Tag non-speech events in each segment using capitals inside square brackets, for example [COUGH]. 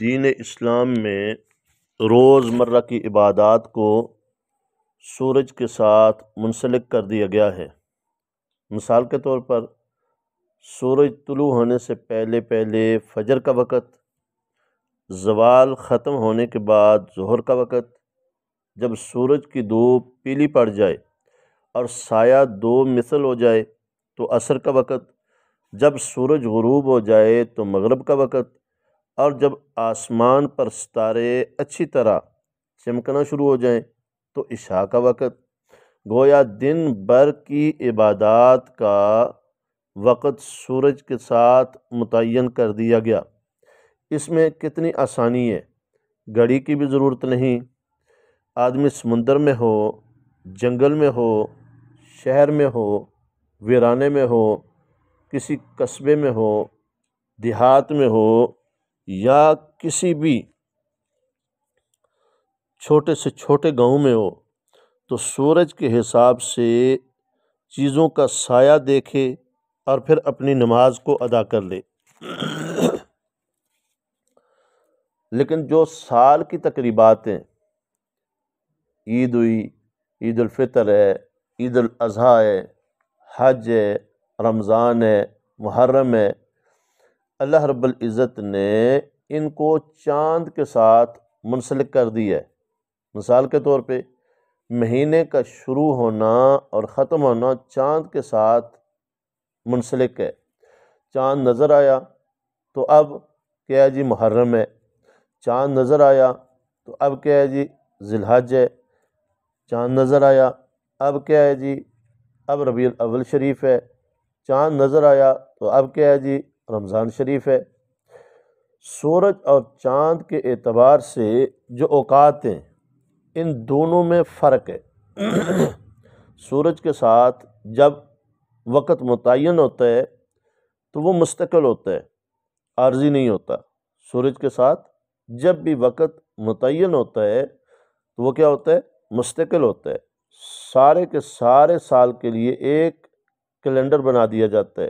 دین اسلام میں روزمرہ کی عبادات کو سورج کے ساتھ منسلک کر دیا گیا ہے مثال کے طور پر سورج طلوع ہونے سے پہلے پہلے فجر کا وقت زوال ختم ہونے کے بعد ظہر کا وقت جب سورج کی دھوپ پیلی پڑ جائے اور سایہ دو مثل ہو جائے تو عصر کا وقت جب سورج غروب ہو جائے تو مغرب کا وقت اور جب آسمان پر ستارے اچھی طرح چمکنا شروع ہو جائیں تو عشاء کا وقت گویا دن بھر کی عبادات کا وقت سورج کے ساتھ متعین کر دیا گیا اس میں کتنی آسانی ہے گھڑی کی بھی ضرورت نہیں آدمی سمندر میں ہو جنگل میں ہو شہر میں ہو ویرانے میں ہو کسی قصبے میں ہو دیہات میں ہو یا کسی بھی چھوٹے سے چھوٹے گاؤں میں ہو تو سورج کے حساب سے چیزوں کا سایہ دیکھے اور پھر اپنی نماز کو ادا کر لے لیکن جو سال کی تقریبات ہیں عید ہوئی عید الفطر ہے عید الاضحیٰ ہے حج ہے رمضان ہے محرم ہے اللہ رب العزت نے ان کو چاند کے ساتھ منسلک کر دیا ہے مثال کے طور پہ مہینے کا شروع ہونا اور ختم ہونا چاند کے ساتھ منسلک ہے چاند نظر آیا تو اب کیا ہے جی محرم ہے چاند نظر آیا تو اب کیا ہے جی ذیلحج ہے چاند نظر آیا اب کیا ہے جی اب ربیع شریف ہے چاند نظر آیا تو اب کیا ہے جی رمضان شریف ہے سورج اور چاند کے اعتبار سے جو اوقات ہیں ان دونوں میں فرق ہے سورج کے ساتھ جب وقت متعین ہوتا ہے تو وہ مستقل ہوتا ہے عارضی نہیں ہوتا سورج کے ساتھ جب بھی وقت متعین ہوتا ہے تو وہ کیا ہوتا ہے مستقل ہوتا ہے سارے کے سارے سال کے لیے ایک کلینڈر بنا دیا جاتا ہے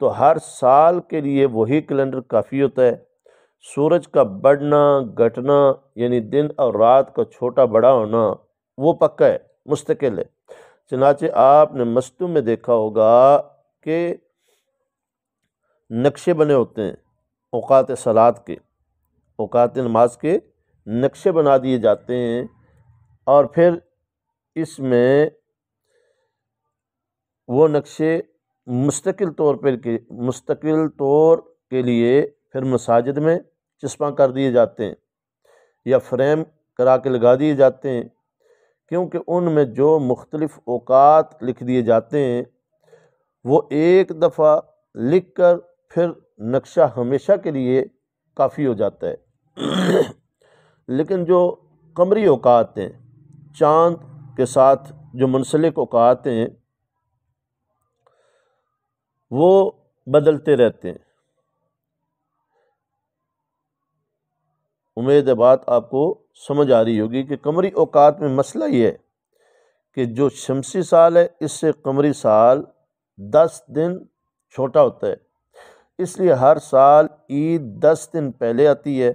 تو ہر سال کے لیے وہی کیلنڈر کافی ہوتا ہے سورج کا بڑھنا گھٹنا یعنی دن اور رات کا چھوٹا بڑا ہونا وہ پکا ہے مستقل ہے چنانچہ آپ نے مستو میں دیکھا ہوگا کہ نقشے بنے ہوتے ہیں اوقات سلاد کے اوقات نماز کے نقشے بنا دیے جاتے ہیں اور پھر اس میں وہ نقشے مستقل طور پر مستقل طور کے لیے پھر مساجد میں چسپاں کر دیے جاتے ہیں یا فریم کرا کے لگا دیے جاتے ہیں کیونکہ ان میں جو مختلف اوقات لکھ دیے جاتے ہیں وہ ایک دفعہ لکھ کر پھر نقشہ ہمیشہ کے لیے کافی ہو جاتا ہے لیکن جو قمری اوقات ہیں چاند کے ساتھ جو منسلک اوقات ہیں وہ بدلتے رہتے ہیں امید بات آپ کو سمجھ آ رہی ہوگی کہ قمری اوقات میں مسئلہ یہ ہے کہ جو شمسی سال ہے اس سے قمری سال دس دن چھوٹا ہوتا ہے اس لیے ہر سال عید دس دن پہلے آتی ہے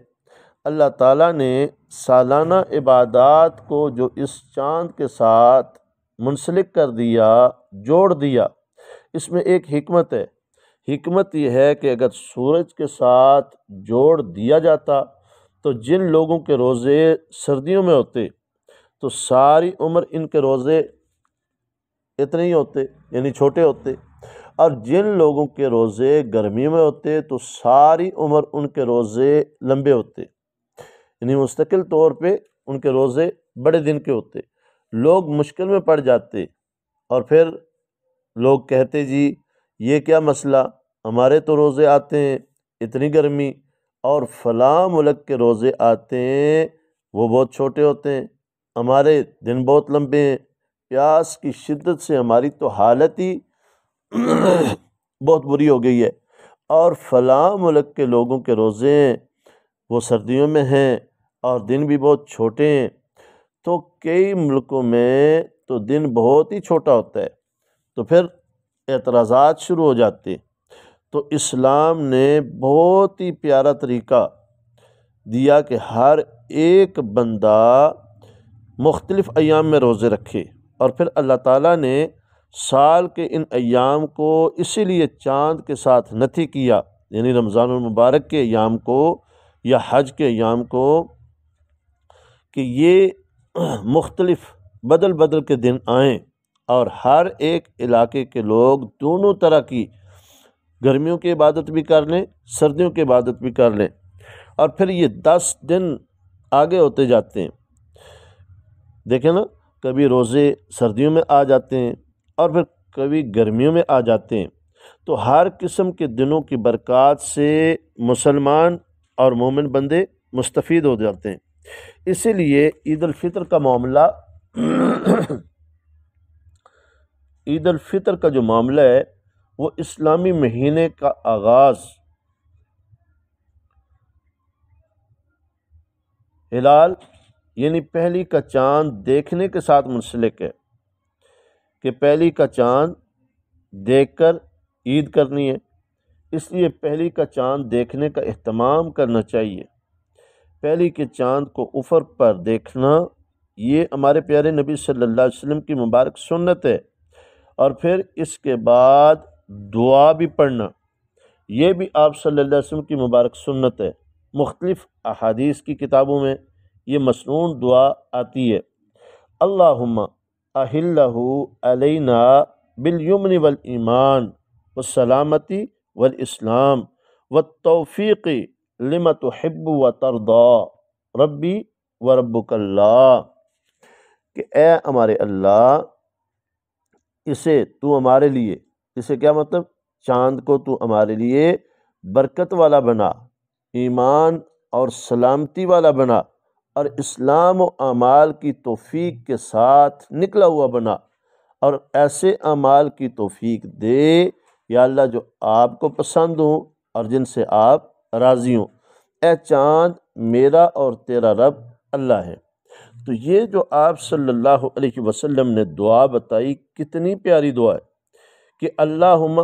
اللہ تعالیٰ نے سالانہ عبادات کو جو اس چاند کے ساتھ منسلک کر دیا جوڑ دیا اس میں ایک حکمت ہے حکمت یہ ہے کہ اگر سورج کے ساتھ جوڑ دیا جاتا تو جن لوگوں کے روزے سردیوں میں ہوتے تو ساری عمر ان کے روزے اتنے ہی ہوتے یعنی چھوٹے ہوتے اور جن لوگوں کے روزے گرمی میں ہوتے تو ساری عمر ان کے روزے لمبے ہوتے یعنی مستقل طور پہ ان کے روزے بڑے دن کے ہوتے لوگ مشکل میں پڑ جاتے اور پھر لوگ کہتے جی یہ کیا مسئلہ ہمارے تو روزے آتے ہیں اتنی گرمی اور فلاں ملک کے روزے آتے ہیں وہ بہت چھوٹے ہوتے ہیں ہمارے دن بہت لمبے ہیں پیاس کی شدت سے ہماری تو حالت ہی [CLEARS THROAT] بہت بری ہو گئی ہے اور فلاں ملک کے لوگوں کے روزے ہیں وہ سردیوں میں ہیں اور دن بھی بہت چھوٹے ہیں تو کئی ملکوں میں تو دن بہت ہی چھوٹا ہوتا ہے تو پھر اعتراضات شروع ہو جاتے تو اسلام نے بہت ہی پیارا طریقہ دیا کہ ہر ایک بندہ مختلف ایام میں روزے رکھے اور پھر اللہ تعالیٰ نے سال کے ان ایام کو اسی لیے چاند کے ساتھ نتھی کیا یعنی رمضان المبارک کے ایام کو یا حج کے ایام کو کہ یہ مختلف بدل بدل کے دن آئیں اور ہر ایک علاقے کے لوگ دونوں طرح کی گرمیوں کی عبادت بھی کر لیں سردیوں کی عبادت بھی کر لیں اور پھر یہ دس دن آگے ہوتے جاتے ہیں دیکھیں نا کبھی روزے سردیوں میں آ جاتے ہیں اور پھر کبھی گرمیوں میں آ جاتے ہیں تو ہر قسم کے دنوں کی برکات سے مسلمان اور مومن بندے مستفید ہو جاتے ہیں اسی لیے عید الفطر کا معاملہ عید الفطر کا جو معاملہ ہے وہ اسلامی مہینے کا آغاز ہلال یعنی پہلی کا چاند دیکھنے کے ساتھ منسلک ہے کہ پہلی کا چاند دیکھ کر عید کرنی ہے اس لیے پہلی کا چاند دیکھنے کا اہتمام کرنا چاہیے پہلی کے چاند کو افر پر دیکھنا یہ ہمارے پیارے نبی صلی اللہ علیہ وسلم کی مبارک سنت ہے اور پھر اس کے بعد دعا بھی پڑھنا یہ بھی آپ صلی اللہ علیہ وسلم کی مبارک سنت ہے مختلف احادیث کی کتابوں میں یہ مصنون دعا آتی ہے اللہم اہلہ علینا بالیمن والایمان والسلامتی والاسلام والتوفیق لما تحب و ترضا ربی و ربک اللہ کہ اے ہمارے اللہ اسے تو ہمارے لیے اسے کیا مطلب چاند کو تو ہمارے لیے برکت والا بنا ایمان اور سلامتی والا بنا اور اسلام و اعمال کی توفیق کے ساتھ نکلا ہوا بنا اور ایسے اعمال کی توفیق دے یا اللہ جو آپ کو پسند ہوں اور جن سے آپ راضی ہوں اے چاند میرا اور تیرا رب اللہ ہے تو یہ جو آپ صلی اللہ علیہ وسلم نے دعا بتائی کتنی پیاری دعا ہے کہ اللہ مَََ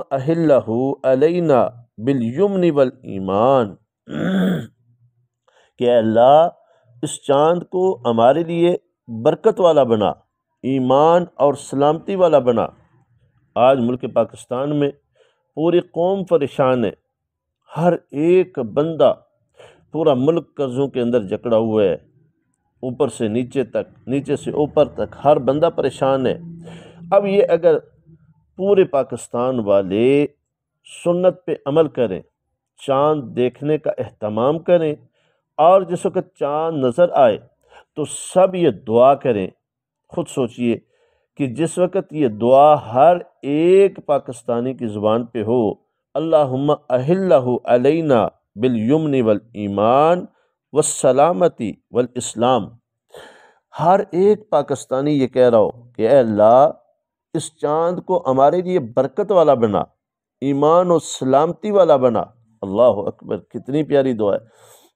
علینا بالیمن والایمان کہ اللہ اس چاند کو ہمارے لیے برکت والا بنا ایمان اور سلامتی والا بنا آج ملک پاکستان میں پوری قوم پریشان ہے ہر ایک بندہ پورا ملک قرضوں کے اندر جکڑا ہوا ہے اوپر سے نیچے تک نیچے سے اوپر تک ہر بندہ پریشان ہے اب یہ اگر پورے پاکستان والے سنت پہ عمل کریں چاند دیکھنے کا اہتمام کریں اور جس وقت چاند نظر آئے تو سب یہ دعا کریں خود سوچئے کہ جس وقت یہ دعا ہر ایک پاکستانی کی زبان پہ ہو اللہم اہلہ علینا بالیمن والایمان و والاسلام ہر ایک پاکستانی یہ کہہ رہا ہو کہ اے اللہ اس چاند کو ہمارے لیے برکت والا بنا ایمان و سلامتی والا بنا اللہ اکبر کتنی پیاری دعا ہے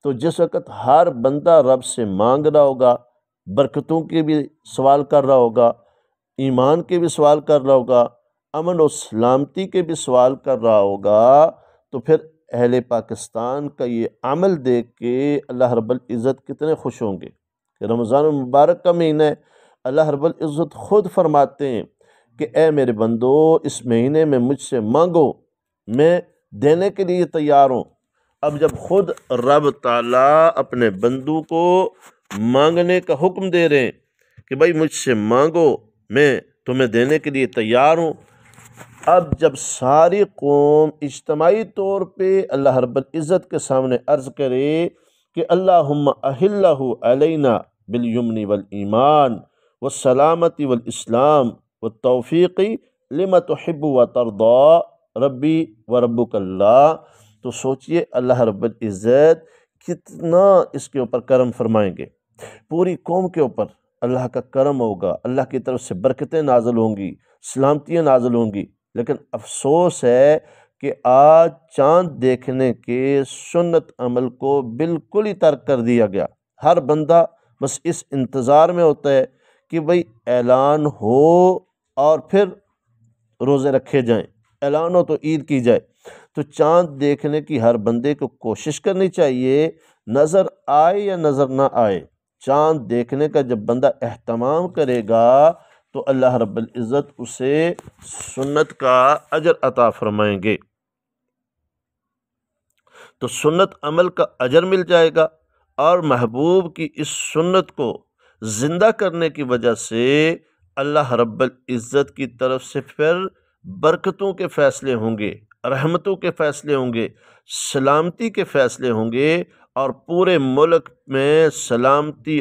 تو جس وقت ہر بندہ رب سے مانگ رہا ہوگا برکتوں کے بھی سوال کر رہا ہوگا ایمان کے بھی سوال کر رہا ہوگا امن و سلامتی کے بھی سوال کر رہا ہوگا تو پھر اہل پاکستان کا یہ عمل دیکھ کے اللہ رب العزت کتنے خوش ہوں گے کہ رمضان المبارک کا مہینہ ہے اللہ رب العزت خود فرماتے ہیں کہ اے میرے بندو اس مہینے میں مجھ سے مانگو میں دینے کے لیے تیار ہوں اب جب خود رب تعالیٰ اپنے بندو کو مانگنے کا حکم دے رہے ہیں کہ بھائی مجھ سے مانگو میں تمہیں دینے کے لیے تیار ہوں اب جب ساری قوم اجتماعی طور پہ اللہ رب العزت کے سامنے عرض کرے کہ اللہم اہلہ علینا بالیمن والایمان والسلامتی والاسلام والتوفیقی لما تحب و ترضا ربی و ربک اللہ تو سوچئے اللہ رب العزت کتنا اس کے اوپر کرم فرمائیں گے پوری قوم کے اوپر اللہ کا کرم ہوگا اللہ کی طرف سے برکتیں نازل ہوں گی سلامتیاں نازل ہوں گی لیکن افسوس ہے کہ آج چاند دیکھنے کے سنت عمل کو بالکل ہی ترک کر دیا گیا ہر بندہ بس اس انتظار میں ہوتا ہے کہ بھائی اعلان ہو اور پھر روزے رکھے جائیں اعلان ہو تو عید کی جائے تو چاند دیکھنے کی ہر بندے کو کوشش کرنی چاہیے نظر آئے یا نظر نہ آئے چاند دیکھنے کا جب بندہ اہتمام کرے گا تو اللہ رب العزت اسے سنت کا اجر عطا فرمائیں گے تو سنت عمل کا اجر مل جائے گا اور محبوب کی اس سنت کو زندہ کرنے کی وجہ سے اللہ رب العزت کی طرف سے پھر برکتوں کے فیصلے ہوں گے رحمتوں کے فیصلے ہوں گے سلامتی کے فیصلے ہوں گے اور پورے ملک میں سلامتی